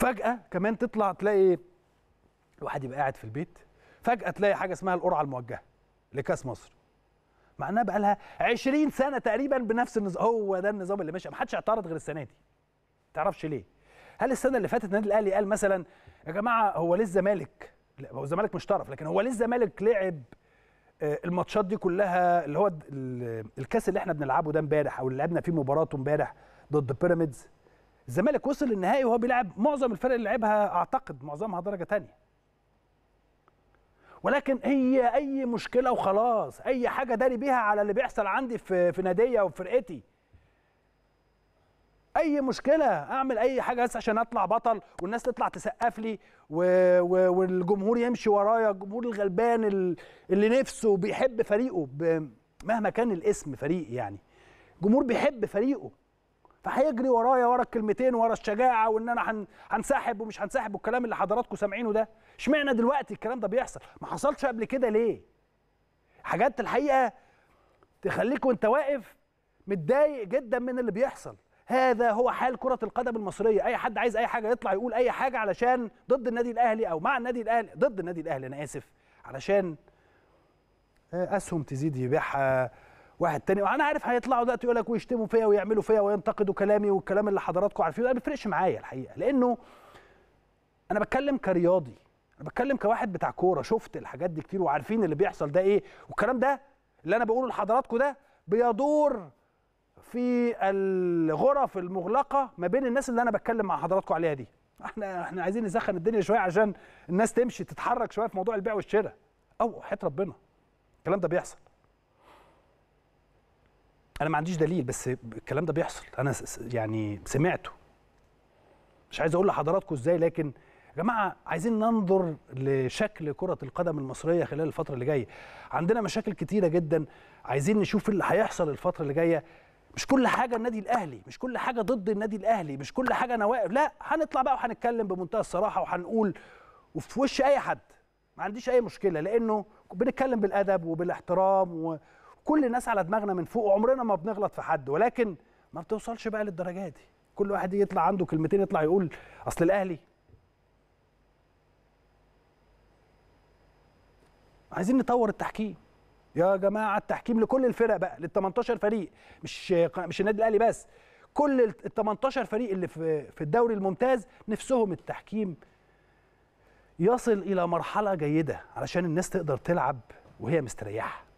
فجاه كمان تطلع تلاقي الواحد يبقى قاعد في البيت فجاه تلاقي حاجه اسمها القرعه الموجهه لكاس مصر معناها بقى لها 20 سنه تقريبا بنفس النظام هو ده النظام اللي ماشي ما حدش اعترض غير السنه دي ما تعرفش ليه هل السنه اللي فاتت النادي الاهلي قال مثلا يا جماعه هو ليه الزمالك هو الزمالك مش طرف لكن هو ليه الزمالك لعب آه، الماتشات دي كلها اللي هو الكاس اللي احنا بنلعبه ده امبارح او اللي لعبنا فيه مباراته امبارح ضد بيراميدز الزمالك وصل للنهائي وهو بيلعب معظم الفرق اللي لعبها اعتقد معظمها درجه ثانيه ولكن هي اي مشكله وخلاص اي حاجه داري بيها على اللي بيحصل عندي في في ناديه وفي فرقتي اي مشكله اعمل اي حاجه بس عشان اطلع بطل والناس تطلع تسقف لي و... و... والجمهور يمشي ورايا الجمهور الغلبان اللي نفسه بيحب فريقه ب... مهما كان الاسم فريق يعني جمهور بيحب فريقه فهيجري ورايا ورا الكلمتين ورا الشجاعه وان انا هنسحب ومش هنسحب والكلام اللي حضراتكم سامعينه ده اشمعنى دلوقتي الكلام ده بيحصل ما حصلش قبل كده ليه حاجات الحقيقه تخليك وانت واقف متضايق جدا من اللي بيحصل هذا هو حال كرة القدم المصرية، أي حد عايز أي حاجة يطلع يقول أي حاجة علشان ضد النادي الأهلي أو مع النادي الأهلي، ضد النادي الأهلي أنا آسف، علشان آه، أسهم تزيد يبيعها واحد تاني وانا عارف هيطلعوا دلوقتي يقول لك ويشتموا فيا ويعملوا فيا وينتقدوا كلامي والكلام اللي حضراتكم عارفينه ده ما بيفرقش معايا الحقيقه لانه انا بتكلم كرياضي انا بتكلم كواحد بتاع كوره شفت الحاجات دي كتير وعارفين اللي بيحصل ده ايه والكلام ده اللي انا بقوله لحضراتكم ده بيدور في الغرف المغلقه ما بين الناس اللي انا بتكلم مع حضراتكم عليها دي احنا احنا عايزين نسخن الدنيا شويه عشان الناس تمشي تتحرك شويه في موضوع البيع والشراء او حياه ربنا الكلام ده بيحصل انا ما عنديش دليل بس الكلام ده بيحصل انا يعني سمعته مش عايز اقول لحضراتكم ازاي لكن يا جماعه عايزين ننظر لشكل كره القدم المصريه خلال الفتره اللي جايه عندنا مشاكل كتيره جدا عايزين نشوف اللي هيحصل الفتره اللي جايه مش كل حاجه النادي الاهلي مش كل حاجه ضد النادي الاهلي مش كل حاجه انا واقف لا هنطلع بقى وهنتكلم بمنتهى الصراحه وهنقول وفي وش اي حد ما عنديش اي مشكله لانه بنتكلم بالادب وبالاحترام و... كل الناس على دماغنا من فوق وعمرنا ما بنغلط في حد ولكن ما بتوصلش بقى للدرجه دي كل واحد يطلع عنده كلمتين يطلع يقول اصل الاهلي عايزين نطور التحكيم يا جماعه التحكيم لكل الفرق بقى لل 18 فريق مش مش النادي الاهلي بس كل ال 18 فريق اللي في في الدوري الممتاز نفسهم التحكيم يصل الى مرحله جيده علشان الناس تقدر تلعب وهي مستريحه